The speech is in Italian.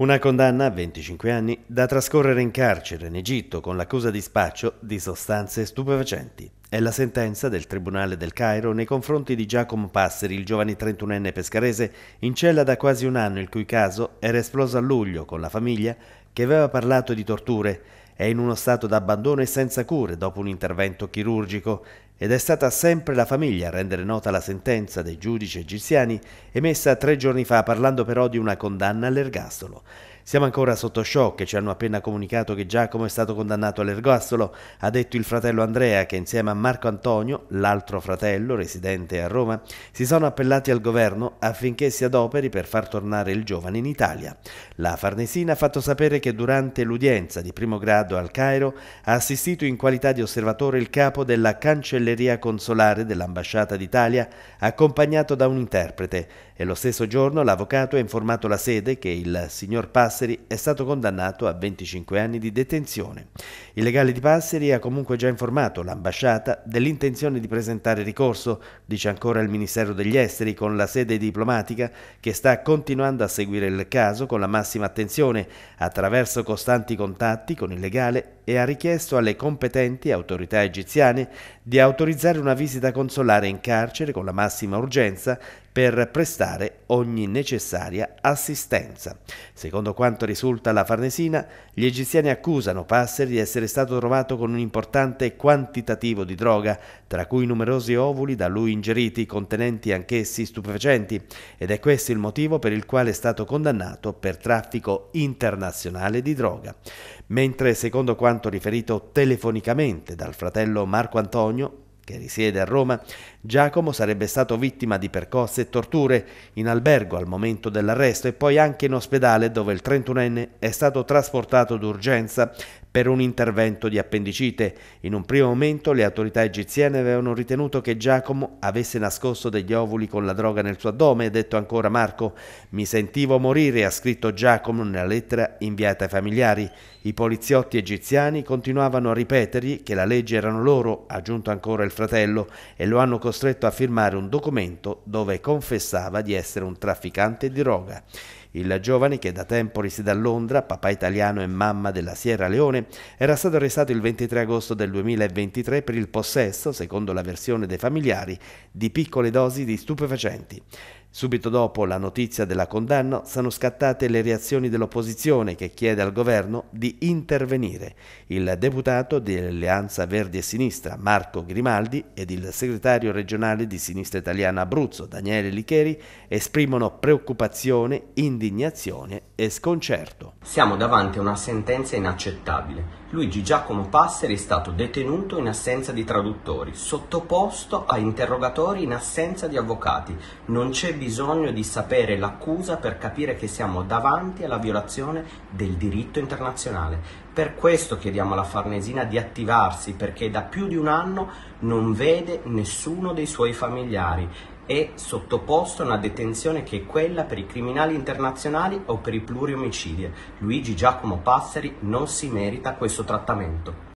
Una condanna a 25 anni da trascorrere in carcere in Egitto con l'accusa di spaccio di sostanze stupefacenti. È la sentenza del Tribunale del Cairo nei confronti di Giacomo Passeri, il giovane 31enne pescarese, in cella da quasi un anno il cui caso era esploso a luglio con la famiglia che aveva parlato di torture è in uno stato d'abbandono e senza cure dopo un intervento chirurgico ed è stata sempre la famiglia a rendere nota la sentenza dei giudici egiziani emessa tre giorni fa parlando però di una condanna all'ergastolo. Siamo ancora sotto shock, ci hanno appena comunicato che Giacomo è stato condannato all'ergastolo, ha detto il fratello Andrea che insieme a Marco Antonio, l'altro fratello residente a Roma, si sono appellati al governo affinché si adoperi per far tornare il giovane in Italia. La Farnesina ha fatto sapere che durante l'udienza di primo grado al Cairo ha assistito in qualità di osservatore il capo della cancelleria consolare dell'ambasciata d'Italia accompagnato da un interprete e lo stesso giorno l'avvocato ha informato la sede che il signor Passa Passeri è stato condannato a 25 anni di detenzione. Il legale di Passeri ha comunque già informato l'ambasciata dell'intenzione di presentare ricorso, dice ancora il Ministero degli Esteri con la sede diplomatica che sta continuando a seguire il caso con la massima attenzione attraverso costanti contatti con il legale e ha richiesto alle competenti autorità egiziane di autorizzare una visita consolare in carcere con la massima urgenza per prestare ogni necessaria assistenza. Secondo quanto risulta alla Farnesina, gli egiziani accusano Passeri di essere stato trovato con un importante quantitativo di droga, tra cui numerosi ovuli da lui ingeriti contenenti anch'essi stupefacenti, ed è questo il motivo per il quale è stato condannato per traffico internazionale di droga. Mentre secondo quanto quanto riferito telefonicamente dal fratello Marco Antonio, che risiede a Roma, Giacomo sarebbe stato vittima di percosse e torture in albergo al momento dell'arresto e poi anche in ospedale dove il 31enne è stato trasportato d'urgenza per un intervento di appendicite. In un primo momento le autorità egiziane avevano ritenuto che Giacomo avesse nascosto degli ovuli con la droga nel suo addome, detto ancora Marco. Mi sentivo morire, ha scritto Giacomo nella lettera inviata ai familiari. I poliziotti egiziani continuavano a ripetergli che la legge erano loro, ha aggiunto ancora il fratello, e lo hanno costretto a firmare un documento dove confessava di essere un trafficante di droga. Il giovane, che da tempo risiede a Londra, papà italiano e mamma della Sierra Leone, era stato arrestato il 23 agosto del 2023 per il possesso, secondo la versione dei familiari, di piccole dosi di stupefacenti. Subito dopo la notizia della condanna sono scattate le reazioni dell'opposizione che chiede al governo di intervenire. Il deputato dell'Alleanza Verdi e Sinistra Marco Grimaldi ed il segretario regionale di Sinistra Italiana Abruzzo Daniele Licheri esprimono preoccupazione, indignazione e sconcerto. Siamo davanti a una sentenza inaccettabile. Luigi Giacomo Passeri è stato detenuto in assenza di traduttori, sottoposto a interrogatori in assenza di avvocati. Non c'è bisogno di sapere l'accusa per capire che siamo davanti alla violazione del diritto internazionale. Per questo chiediamo alla Farnesina di attivarsi perché da più di un anno non vede nessuno dei suoi familiari è sottoposto a una detenzione che è quella per i criminali internazionali o per i pluriomicidi. Luigi Giacomo Passeri non si merita questo trattamento.